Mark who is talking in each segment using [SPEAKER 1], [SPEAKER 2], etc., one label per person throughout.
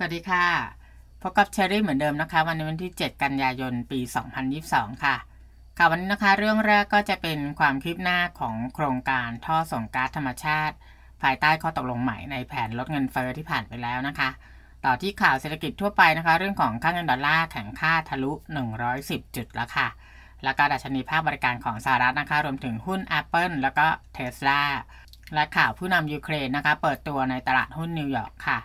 [SPEAKER 1] สวัสดีค่ะ พบกับเชอรี่เหมือนเดิมนะคะวันนี้วันที่ 7 กันยายนปี 2022 ค่ะค่ะวันนี้นะคะเรื่องแรกก็จะเป็นความคืบหน้าของโครงการท่อส่งก๊าซธรรมชาติ ภายใต้ข้อตกลงใหม่ในแผนลดเงินเฟอ้อที่ผ่านไปแล้วนะคะ ต่อที่ข่าวเศรษฐกิจทั่วไปนะคะ เรื่องของค่าเงินดอลลาร์แข็งค่าทะลุ 110จุดแล้วค่ะ แล้วก็ดัชนีภาคบริการของสหรัฐนะคะ รวมถึงหุ้น Apple แล้วก็เทสลาและข่าวผู้นำยูเครนนะคะ เปิดตัวในตลาดหุ้นนิวยอร์กค่ะ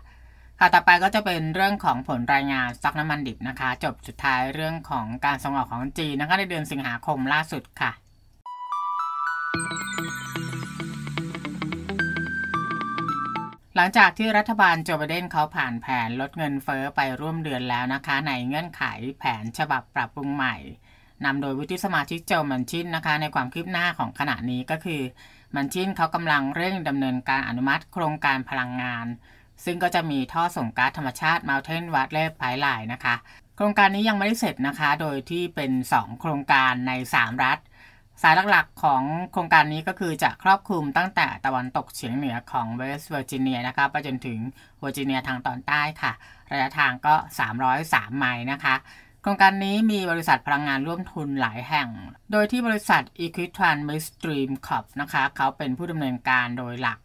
[SPEAKER 1] ค่ะ ต่อไปก็จะเป็นเรื่องของผลรายงานซักน้ำมันดิบนะคะ จบสุดท้ายเรื่องของการส่งออกของจีนนะคะ ในเดือนสิงหาคมล่าสุดค่ะ หลังจากที่รัฐบาลโจไบเดนเขาผ่านแผนลดเงินเฟอ้อไปร่วมเดือนแล้วนะคะในเงื่อนไขแผนฉบับปรับปรุงใหม่นำโดยวุฒิสมาชิกโจมันชินนะคะ ในความคืบหน้าของขณะนี้ก็คือมันชินเขากำลังเร่งดำเนินการอนุมัติโครงการพลังงานซึ่งก็จะมีท่อส่งก๊าซธรรมชาติ Mountain Water Pipeline นะคะ โครงการนี้ยังไม่ได้เสร็จนะคะ โดยที่เป็น 2 โครงการใน 3 รัฐ สายหลักๆของโครงการนี้ก็คือจะครอบคลุมตั้งแต่ตะวันตกเฉียงเหนือของเวสต์เวอร์จิเนียนะคะไปจนถึงเวอร์จิเนียทางตอนใต้ค่ะ ระยะทางก็ 303 ไมล์นะคะ โครงการนี้มีบริษัทพลังงานร่วมทุนหลายแห่ง โดยที่บริษัท e q u i t r a n Midstream Corp นะคะเขาเป็นผู้ดำเนินการโดยหลัก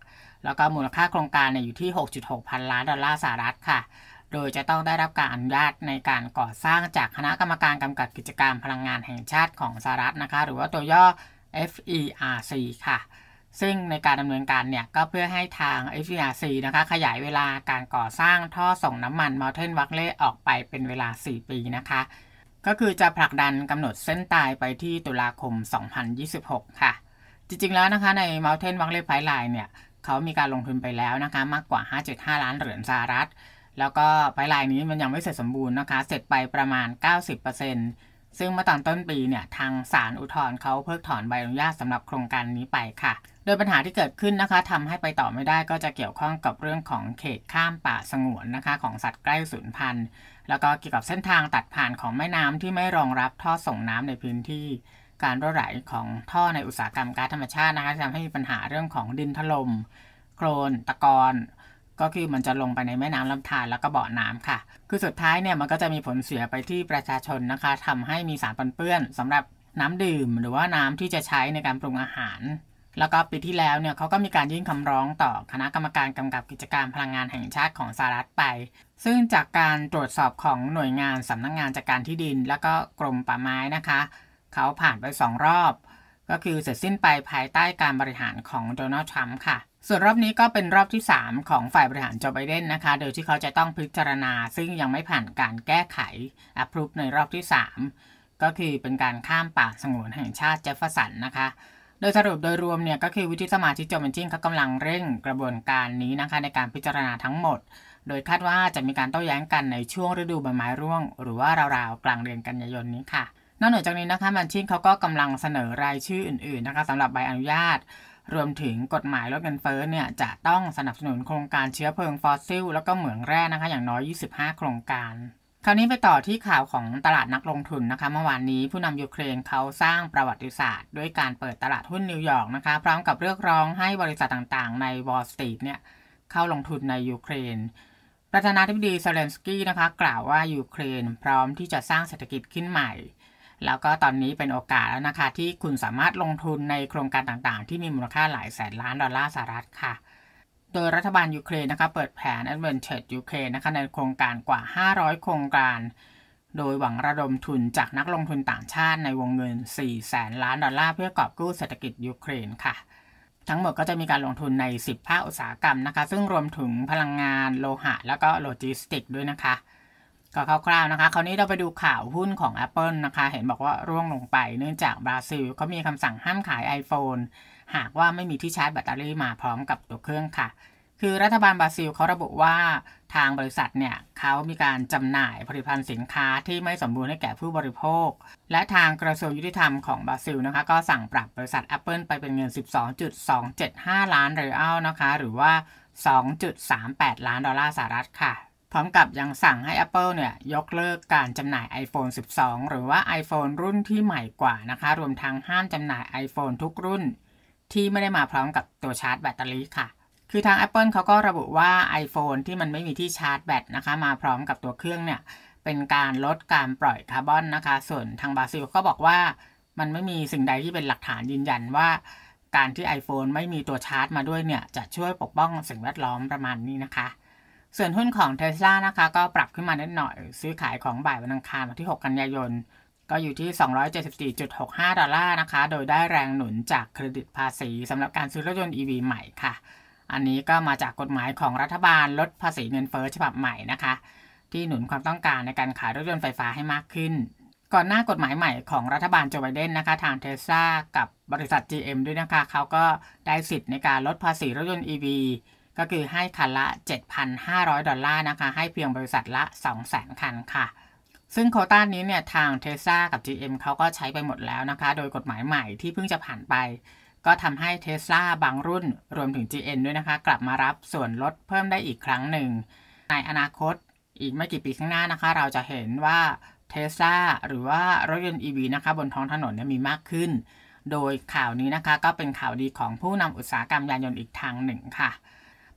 [SPEAKER 1] แล้วก็มูลค่าโครงการเนี่ยอยู่ที่ 6.6 พันล้านดอลลาร์สหรัฐค่ะ โดยจะต้องได้รับการอนุญาตในการก่อสร้างจากคณะกรรมการกำกับกิจการพลังงานแห่งชาติของสหรัฐนะคะ หรือว่าตัวย่อ FERC ค่ะ ซึ่งในการดำเนินการเนี่ย ก็เพื่อให้ทาง FERC นะคะ ขยายเวลาการก่อสร้างท่อส่งน้ำมันมอลเทนวัคเล่ออกไปเป็นเวลา 4 ปีนะคะ ก็คือจะผลักดันกำหนดเส้นตายไปที่ตุลาคม 2026 ค่ะ จริงๆแล้วนะคะในมอลเทนวัคเล่ไพ p ์ไลน์เนี่ยเขามีการลงทุนไปแล้วนะคะ มากกว่า5.5ล้านเหรียญสหรัฐ แล้วก็ไปลายนี้มันยังไม่เสร็จสมบูรณ์นะคะ เสร็จไปประมาณ 90%ซึ่งเมื่อตอนต้นปีเนี่ย ทางศาลอุทธรณ์เขาเพิกถอนใบอนุญาตสำหรับโครงการนี้ไปค่ะ โดยปัญหาที่เกิดขึ้นนะคะทำให้ไปต่อไม่ได้ก็จะเกี่ยวข้องกับเรื่องของเขตข้ามป่าสงวนนะคะ ของสัตว์ใกล้สูญพันธุ์แล้วก็เกี่ยวกับเส้นทางตัดผ่านของแม่น้ำที่ไม่รองรับท่อส่งน้ำในพื้นที่การรั่วไหลของท่อในอุตสาหกรรมก๊าซธรรมชาตินะคะทำให้มีปัญหาเรื่องของดินถลม่ม โคลนตะกอน ก็คือมันจะลงไปในแม่น้ำลำธารแล้วก็บ่อน้ำค่ะ คือสุดท้ายเนี่ยมันก็จะมีผลเสียไปที่ประชาชนนะคะทำให้มีสารปนเปื้อนสำหรับน้ำดื่ม หรือว่าน้ำที่จะใช้ในการปรุงอาหาร แล้วก็ปีที่แล้วเนี่ยเขาก็มีการยื่นคำร้องต่อคณะกรรมการกำกับกิจการพลังงานแห่งชาติของสหรัฐไป ซึ่งจากการตรวจสอบของหน่วยงานสำนักงงานจัดกการที่ดินและก็กรมป่าไม้นะคะเขาผ่านไปสองรอบ ก็คือเสร็จสิ้นไปภายใต้การบริหารของโดนัลด์ทรัมป์ค่ะ ส่วนรอบนี้ก็เป็นรอบที่ 3 ของฝ่ายบริหารโจไบเดนนะคะ โดยที่เขาจะต้องพิจารณา ซึ่งยังไม่ผ่านการแก้ไขอัพรูปในรอบที่ 3 ก็คือเป็นการข้ามป่าสงวนแห่งชาติเจฟฟ์สันนะคะ โดยสรุปโดยรวมเนี่ยก็คือวิธีสมาชิกโจมันจิงเขากำลังเร่งกระบวนการนี้นะคะในการพิจารณาทั้งหมด โดยคาดว่าจะมีการโต้แย้งกันในช่วงฤดูใบไม้ร่วง หรือว่าราวๆกลางเดือนกันยายนนี้ค่ะนอกเหนือจากนี้นะคะ มันชินเขาก็กำลังเสนอรายชื่ออื่นๆนะคะสำหรับใบอนุญาตรวมถึงกฎหมายลดเงินเฟ้อเนี่ยจะต้องสนับสนุนโครงการเชื้อเพลิงฟอสซิล แล้วก็เหมืองแร่นะคะอย่างน้อย 25 โครงการ คราวนี้ไปต่อที่ข่าวของตลาดนักลงทุนนะคะเมื่อวานนี้ผู้นำยูเครนเขาสร้างประวัติศาสตร์ด้วยการเปิดตลาดหุ้นนิวยอร์กนะคะพร้อมกับเรียกร้องให้บริษัทต่างๆ ในวอล์สตรีทเนี่ยเข้าลงทุนในยูเครนประธานาธิบดีเซเลนสกี้นะคะกล่าวว่ายูเครนพร้อมที่จะสร้างเศรษฐกิจขึ้นใหม่แล้วก็ตอนนี้เป็นโอกาสแล้วนะคะที่คุณสามารถลงทุนในโครงการต่างๆ ที่มีมูลค่าหลายแสนล้านดอลลาร์สหรัฐค่ะ โดยรัฐบาลยูเครนนะคะเปิดแผน a d v e n t u r e Ukraine นะคะในโครงการกว่า 500 โครงการ โดยหวังระดมทุนจากนักลงทุนต่างชาติในวงเงิน 4 แสนล้านดอลลาร์เพื่อกอบกู้เศรษฐกิจยูเครนค่ะ ทั้งหมดก็จะมีการลงทุนใน10ภาคอุตสาหกรรมนะคะ ซึ่งรวมถึงพลังงานโลหะ แล้วก็โลจิสติกด้วยนะคะก็คร่าวๆนะคะ คราวนี้เราไปดูข่าวหุ้นของ Apple นะคะ เห็นบอกว่าร่วงลงไป เนื่องจากบราซิลเขามีคำสั่งห้ามขาย iPhone หากว่าไม่มีที่ชาร์จแบตเตอรี่มาพร้อมกับตัวเครื่องค่ะ คือรัฐบาลบราซิลเขาระบุว่าทางบริษัทเนี่ยเขามีการจำหน่ายผลิตภัณฑ์สินค้าที่ไม่สมบูรณ์ให้แก่ผู้บริโภค และทางกระทรวงยุติธรรมของบราซิลนะคะก็สั่งปรับบริษัท Apple ไปเป็นเงิน12.275 ล้านเรอัลนะคะ หรือว่า 2.38 ล้านดอลลาร์สหรัฐค่ะพร้อมกับยังสั่งให้ Apple เนี่ย ยกเลิกการจำหน่าย iPhone 12 หรือว่า iPhone รุ่นที่ใหม่กว่านะคะ รวมทั้งห้ามจำหน่าย iPhone ทุกรุ่น ที่ไม่ได้มาพร้อมกับตัวชาร์จแบตเตอรี่ค่ะ คือทาง Apple เขาก็ระบุว่า iPhone ที่มันไม่มีที่ชาร์จแบตนะคะมาพร้อมกับตัวเครื่องเนี่ยเป็นการลดการปล่อยคาร์บอนนะคะ ส่วนทางบราซิลก็บอกว่ามันไม่มีสิ่งใดที่เป็นหลักฐานยืนยันว่า การที่ iPhone ไม่มีตัวชาร์จมาด้วยเนี่ยจะช่วยปกป้องสิ่งแวดล้อมประมาณนี้นะคะส่วนหุ้นของเทสลานะคะก็ปรับขึ้นมาเล็หน่อยซื้อขายของบ่ายวันอังคารที่ 6 กันยายนก็อยู่ที่ 274.65 ดอลลาร์นะคะโดยได้แรงหนุนจากเครดิตภาษีสำหรับการซื้อรถยนต์ EV ใหม่ค่ะ อันนี้ก็มาจากกฎหมายของรัฐบาลลดภาษีเงินเฟอ้อฉบับใหม่นะคะที่หนุนความต้องการในการขายรถยนต์ไฟฟ้าให้มากขึ้น ก่อนหน้ากฎหมายใหม่ของรัฐบาลโจไบเดนนะคะทางเทสลากับบริษัท GM ด้วยนะคะเขาก็ได้สิทธิ์ในการลดภาษีรถยนต์ EV ก็คือให้คันละ 7,500 ดอลลาร์นะคะ ให้เพียงบริษัทละ 200,000 คันค่ะ ซึ่งโคต้านี้เนี่ย ทางเทสซากับ GM เขาก็ใช้ไปหมดแล้วนะคะ โดยกฎหมายใหม่ที่เพิ่งจะผ่านไป ก็ทำให้เทสลาบางรุ่นรวมถึง GM ด้วยนะคะ กลับมารับส่วนลดเพิ่มได้อีกครั้งหนึ่ง ในอนาคตอีกไม่กี่ปีข้างหน้านะคะ เราจะเห็นว่าเทสลาหรือว่ารถยนต์ EV นะคะ บนท้องถนนเนี่ยมีมากขึ้น โดยข่าวนี้นะคะก็เป็นข่าวดีของผู้นำอุตสาหกรรมยานยนต์อีกทางหนึ่งค่ะ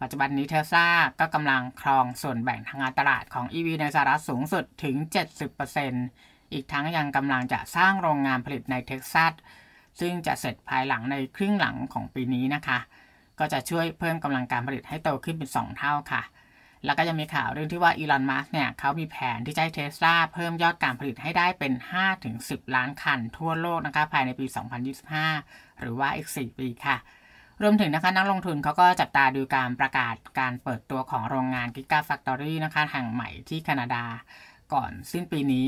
[SPEAKER 1] ปัจจุบันนี้เทสลาก็กำลังครองส่วนแบ่งทางการตลาดของ EV ในสหรัฐสูงสุดถึง 70%อีกทั้งยังกำลังจะสร้างโรงงานผลิตในเท็กซัส ซึ่งจะเสร็จภายหลังในครึ่งหลังของปีนี้นะคะ ก็จะช่วยเพิ่มกำลังการผลิตให้โตขึ้นเป็น 2 เท่าค่ะ แล้วก็ยังมีข่าวเรื่องที่ว่าอีลอนมัสเนี่ยเขามีแผนที่จะให้เทสลาเพิ่มยอดการผลิตให้ได้เป็น 5-10 ล้านคันทั่วโลกนะคะ ภายในปี 2025 หรือว่าอีก4ปีค่ะรวมถึงนะคะนักลงทุนเขาก็จับตาดูการประกาศการเปิดตัวของโรงงานกิกาแฟคทอรี่นะคะแห่งใหม่ที่แคนาดา ก่อนสิ้นปีนี้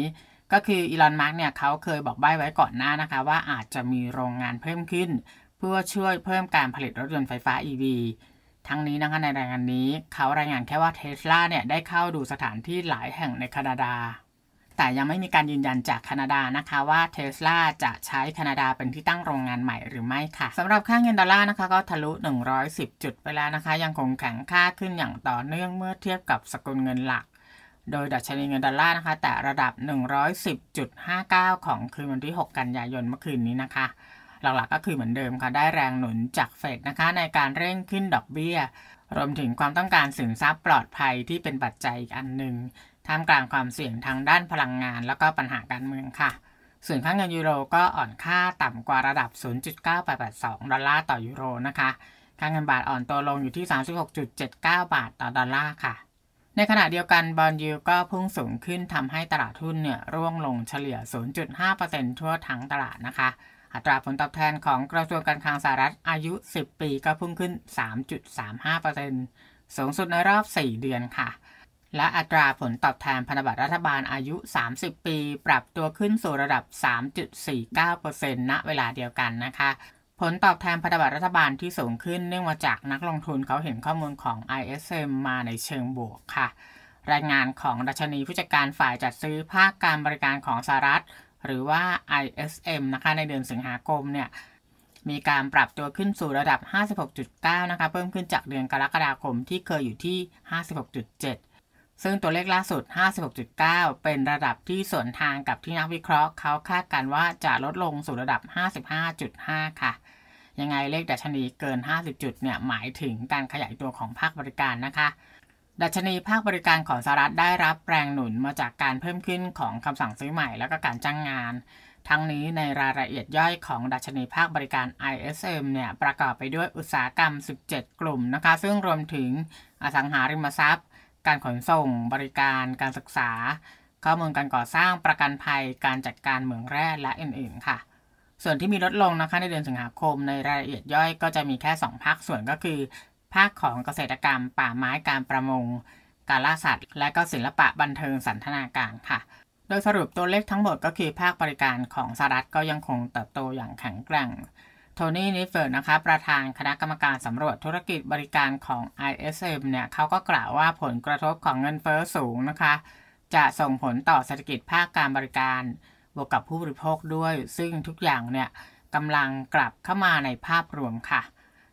[SPEAKER 1] ก็คืออีลอนมาร์กเนี่ยเขาเคยบอกใบ้ไว้ก่อนหน้านะคะ ว่าอาจจะมีโรงงานเพิ่มขึ้น เพื่อช่วยเพิ่มการผลิตรถยนต์ไฟฟ้า EV ทั้งนี้นะคะในรายงานนี้เขารายงานแค่ว่าเทสลาเนี่ยได้เข้าดูสถานที่หลายแห่งในแคนาดาแต่ยังไม่มีการยืนยันจากแคนาดานะคะว่าเทสลาจะใช้แคนาดาเป็นที่ตั้งโรงงานใหม่หรือไม่ค่ะสำหรับค่าเงินดอลลาร์นะคะ ก็ทะลุ 110 จุดไปแล้วนะคะ ยังคงแข็งค่าขึ้นอย่างต่อเนื่องเมื่อเทียบกับสกุลเงินหลัก โดยดัชนีเงินดอลลาร์นะคะแต่ระดับ 110.59 ของคืนวันที่ 6 กันยายนเมื่อคืนนี้นะคะ หลักๆก็คือเหมือนเดิมค่ะได้แรงหนุนจากเฟดนะคะในการเร่งขึ้นดอกเบี้ยรวมถึงความต้องการสินทรัพย์ปลอดภัยที่เป็นปัจจัยอีกอันหนึ่งท่ามกลางความเสี่ยงทางด้านพลังงานแล้วก็ปัญหาการเมืองค่ะ ส่วนค่าเงินยูโรก็อ่อนค่าต่ำกว่าระดับ 0.9882ดอลลาร์ต่อยูโรนะคะค่าเงินบาทอ่อนตัวลงอยู่ที่ 36.79 บาท ต่อ ดอลลาร์ค่ะ ในขณะเดียวกันบอลยูก็พุ่งสูงขึ้นทำให้ตลาดทุนเนี่ย ร่วงลงเฉลี่ย 0.5%ทั่วทั้งตลาดนะคะ อัตราผลตอบแทนของกระทรวงการคลังสหรัฐอายุ 10 ปีก็พุ่งขึ้น 3.35%สูงสุดในรอบ 4 เดือนค่ะและอัตราผลตอบแทนพันธบัตรรัฐบาลอายุ 30 ปี ปรับตัวขึ้นสู่ระดับ 3.49%ณเวลาเดียวกันนะคะ ผลตอบแทนพันธบัตรรัฐบาลที่สูงขึ้นเนื่องมาจากนักลงทุนเขาเห็นข้อมูลของ ISM มาในเชิงบวกค่ะ รายงานของดัชนีผู้จัดการฝ่ายจัดซื้อภาคการบริการของสหรัฐ หรือว่า ISM นะคะในเดือนสิงหาคมเนี่ย มีการปรับตัวขึ้นสู่ระดับ 56.9นะคะเพิ่มขึ้นจากเดือนกรกฎาคมที่เคยอยู่ที่ 56.7ซึ่งตัวเลขล่าสุด 56.9 เป็นระดับที่สวนทางกับที่นักวิเคราะห์เขาคาดการว่าจะลดลงสู่ระดับ 55.5 ค่ะ ยังไงเลขดัชนีเกิน 50 จุดเนี่ยหมายถึงการขยายตัวของภาคบริการนะคะ ดัชนีภาคบริการของสหรัฐได้รับแรงหนุนมาจากการเพิ่มขึ้นของคำสั่งซื้อใหม่และก็การจ้างงาน ทั้งนี้ในรายละเอียดย่อยของดัชนีภาคบริการ ISM เนี่ยประกอบไปด้วยอุตสาหกรรม 17 กลุ่มนะคะ ซึ่งรวมถึงอสังหาริมทรัพย์การขนส่ง บริการ การศึกษา ข้อมูลการก่อสร้าง ประกันภัย การจัดการเหมืองแร่ และอื่น ๆ ค่ะ ส่วนที่มีลดลงนะคะในเดือนสิงหาคมในรายละเอียดย่อยก็จะมีแค่ 2ภาคส่วนก็คือ ภาคของเกษตรกรรม ป่าไม้การประมงการล่าสัตว์ และก็ศิลปะบันเทิงสันทนาการค่ะ โดยสรุปตัวเลขทั้งหมดก็คือภาคบริการของสหรัฐก็ยังคงเติบโตอย่างแข็งแกร่งโทนี่นิเฟิร์นะคะประธาน คณะกรรมการสำรวจธุรกิจบริการของ ISM เนี่ยเขาก็กล่าวว่าผลกระทบของเงินเฟอ้อสูงนะคะ จะส่งผลต่อเศรษฐกิจภาคการบริการ บวกกับผู้บริโภคด้วยซึ่งทุกอย่างเนี่ยกำลังกลับเข้ามาในภาพรวมค่ะ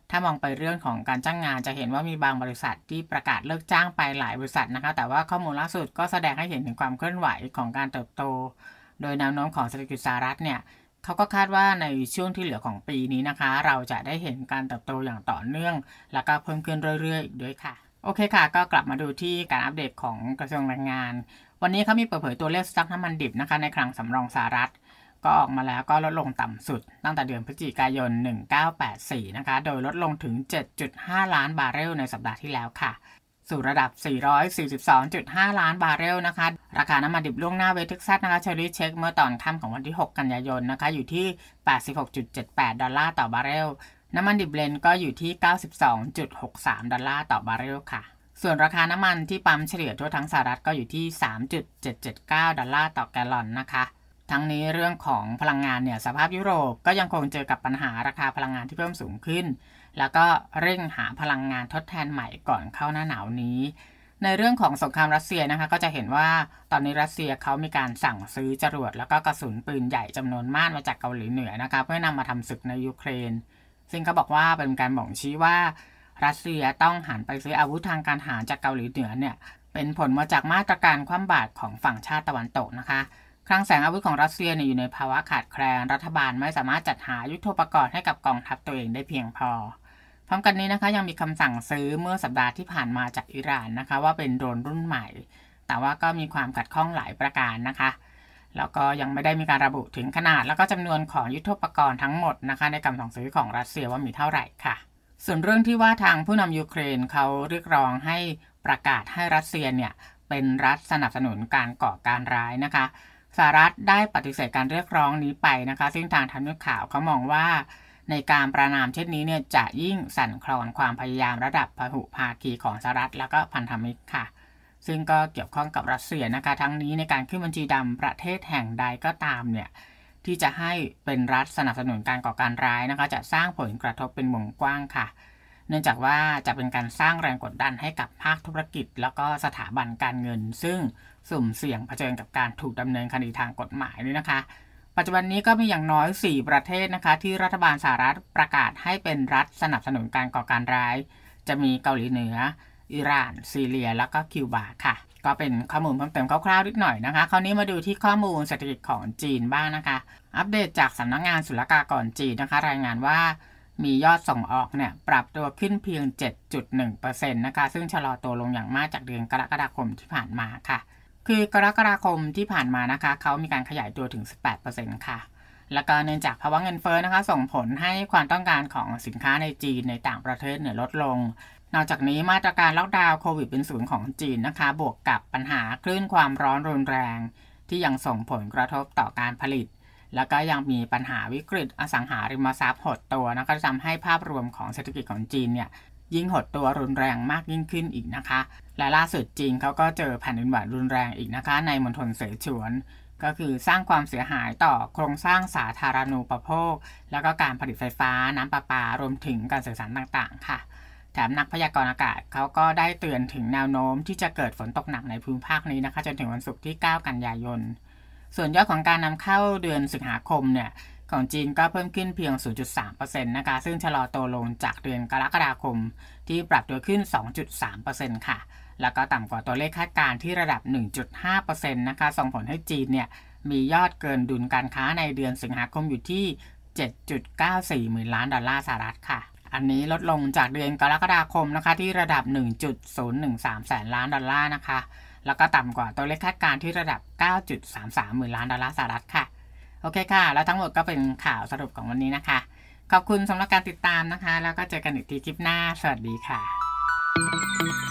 [SPEAKER 1] ถ้ามองไปเรื่องของการจ้างงานจะเห็นว่ามีบางบริษัทที่ประกาศเลิกจ้างไปหลายบริษัทนะคะแต่ว่าข้อมูลล่าสุดก็แสดงให้เห็นถึงความเคลื่อนไหวของการเติบโต โดยแนวโน้มของเศรษฐกิจสหรัฐเนี่ยเขาก็คาดว่าในช่วงที่เหลือของปีนี้นะคะ เราจะได้เห็นการเติบโตอย่างต่อเนื่องแล้วก็เพิ่มขึ้นเรื่อยๆอีกด้วยค่ะ โอเคค่ะ ก็กลับมาดูที่การอัปเดตของกระทรวงแรงงาน วันนี้เขามีเปิดเผยตัวเลขสต๊อกน้ำมันดิบนะคะ ในคลังสำรองสหรัฐก็ออกมาแล้วก็ลดลงต่ำสุด ตั้งแต่เดือนพฤศจิกายน 1984 นะคะโดยลดลงถึง 7.5 ล้านบาร์เรลในสัปดาห์ที่แล้วค่ะสู่ระดับ 442.5 ล้านบาร์เรลนะคะ ราคาน้ำมันดิบล่วงหน้าเวทึกซัสนะคะเชอรี่เช็ค เมื่อตอนค่ำของวันที่ 6 กันยายนนะคะ อยู่ที่ 86.78 ดอลลาร์ต่อบาร์เรล น้ำมันดิบเลนก็อยู่ที่ 92.63 ดอลลาร์ต่อบาร์เรลค่ะ ส่วนราคาน้ำมันที่ปั๊มเฉลี่ยทั่วทั้งสหรัฐก็อยู่ที่ 3.779 ดอลลาร์ต่อแกลลอนนะคะ ทั้งนี้เรื่องของพลังงานเนี่ยสภาพยุโรปก็ยังคงเจอกับปัญหาราคาพลังงานที่เพิ่มสูงขึ้นแล้วก็เร่งหาพลังงานทดแทนใหม่ก่อนเข้าหน้าหนาวนี้ ในเรื่องของสงครามรัสเซียนะคะก็จะเห็นว่าตอนนี้รัสเซียเขามีการสั่งซื้อจรวดแล้วก็กระสุนปืนใหญ่จำนวนมากมาจากเกาหลีเหนือนะคะเพื่อนำมาทำศึกในยูเครน ซึ่งเขาบอกว่าเป็นการบ่งชี้ว่า รัสเซียต้องหันไปซื้ออาวุธทางการทหารจากเกาหลีเหนือเนี่ยเป็นผลมาจากมาตรการคว่ำบาตรของฝั่งชาติตะวันตกนะคะคลังแสงอาวุธของรัสเซียเนี่ยอยู่ในภาวะขาดแคลนรัฐบาลไม่สามารถจัดหายุทโธปกรณ์ให้กับกองทัพตัวเองได้เพียงพอพร้อมกันนี้นะคะยังมีคำสั่งซื้อเมื่อสัปดาห์ที่ผ่านมาจากอิหร่านนะคะว่าเป็นโดรนรุ่นใหม่ แต่ว่าก็มีความขัดข้องหลายประการนะคะ แล้วก็ยังไม่ได้มีการระบุถึงขนาดแล้วก็จำนวนของยุทธปกรณ์ทั้งหมดนะคะ ในคำสั่งซื้อของรัสเซียว่ามีเท่าไหร่ค่ะ ส่วนเรื่องที่ว่าทางผู้นำยูเครนเขาเรียกร้องให้ประกาศให้รัสเซียเนี่ยเป็นรัฐสนับสนุนการก่อการร้ายนะคะสหรัฐได้ปฏิเสธการเรียกร้องนี้ไปนะคะ ซึ่งทางทำนักข่าวเขามองว่าในการประนามเช่นนี้เนี่ยจะยิ่งสั่นคลอนความพยายามระดับพหุภาคีของสหรัฐ แล้วก็พันธมิตรค่ะ ซึ่งก็เกี่ยวข้องกับรัสเซียนะคะ ทั้งนี้ในการขึ้นบัญชีดำประเทศแห่งใดก็ตามเนี่ยที่จะให้เป็นรัฐสนับสนุนการก่อการร้ายนะคะ จะสร้างผลกระทบเป็นวงกว้างค่ะ เนื่องจากว่าจะเป็นการสร้างแรงกดดันให้กับภาคธุรกิจ แล้วก็สถาบันการเงิน ซึ่งสุ่มเสี่ยงเผชิญกับการถูกดำเนินคดีทางกฎหมายด้วยนะคะปัจจุบันนี้ก็มีอย่างน้อย 4 ประเทศนะคะที่รัฐบาลสหรัฐประกาศให้เป็นรัฐสนับสนุนการก่อการร้าย จะมีเกาหลีเหนือ อิหร่านซีเรีย แล้วก็คิวบาค่ะ ก็เป็นข้อมูลเพิ่มเติมคร่าวๆ นิดหน่อยนะคะคราวนี้มาดูที่ข้อมูลเศรษฐกิจของจีนบ้างนะคะ อัปเดตจากสำนักงงานศุลกากรจีนนะคะ รายงานว่ามียอดส่งออกเนี่ยปรับตัวขึ้นเพียง 7.1%นะคะ ซึ่งชะลอตัวลงอย่างมากจากเดือนกรกฎาคมที่ผ่านมาค่ะคือกรกฎาคมที่ผ่านมานะคะเขามีการขยายตัวถึง 18%ค่ะ แล้วก็เนื่องจากภาวะเงินเฟ้อนะคะส่งผลให้ความต้องการของสินค้าในจีนในต่างประเทศเนี่ยลดลง นอกจากนี้มาตรการล็อกดาวน์โควิดเป็นศูนย์ของจีนนะคะบวกกับปัญหาคลื่นความร้อนรุนแรงที่ยังส่งผลกระทบต่อการผลิต แล้วก็ยังมีปัญหาวิกฤตอสังหาริมทรัพย์หดตัวนะคะทำให้ภาพรวมของเศรษฐกิจของจีนเนี่ยยิ่งหดตัวรุนแรงมากยิ่งขึ้นอีกนะคะและล่าสุดจีนเขาก็เจอแผ่นดินไหวรุนแรงอีกนะคะ ในมณฑลเสฉวน ก็คือสร้างความเสียหายต่อโครงสร้างสาธารณูปโภค แล้วก็การผลิตไฟฟ้าน้ำประปารวมถึงการสื่อสารต่างๆ ค่ะ แถมนักพยากรณ์อากาศเขาก็ได้เตือนถึงแนวโน้มที่จะเกิดฝนตกหนักในภูมิภาคนี้นะคะ จนถึงวันศุกร์ที่ 9 กันยายน ส่วนยอดของการนำเข้าเดือนสิงหาคมเนี่ยของจีนก็เพิ่มขึ้นเพียง 0.3%นะคะ ซึ่งชะลอตัวลงจากเดือนกรกฎาคมที่ปรับตัวขึ้น 2.3%ค่ะ แล้วก็ต่ำกว่าตัวเลขคาดการณ์ที่ระดับ 1.5%นะคะ ส่งผลให้จีนเนี่ยมียอดเกินดุลการค้าในเดือนสิงหาคมอยู่ที่ 7.94หมื่นล้านดอลลาร์สหรัฐค่ะ อันนี้ลดลงจากเดือนกรกฎาคมนะคะที่ระดับ 1.013แสนล้านดอลลาร์นะคะ แล้วก็ต่ำกว่าตัวเลขคาดการณ์ที่ระดับ 9.33หมื่นล้านดอลลาร์สหรัฐค่ะโอเคค่ะ แล้วทั้งหมดก็เป็นข่าวสรุปของวันนี้นะคะ ขอบคุณสำหรับการติดตามนะคะ แล้วก็เจอกันอีกทีคลิปหน้า สวัสดีค่ะ